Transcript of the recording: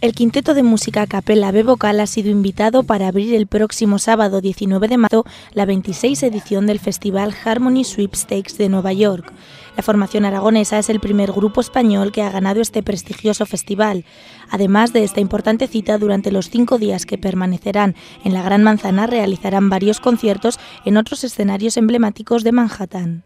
El quinteto de música a capela B vocal ha sido invitado para abrir el próximo sábado 19 de marzo la 26 edición del festival Harmony Sweepstakes de Nueva York. La formación aragonesa es el primer grupo español que ha ganado este prestigioso festival. Además de esta importante cita, durante los cinco días que permanecerán en la Gran Manzana realizarán varios conciertos en otros escenarios emblemáticos de Manhattan.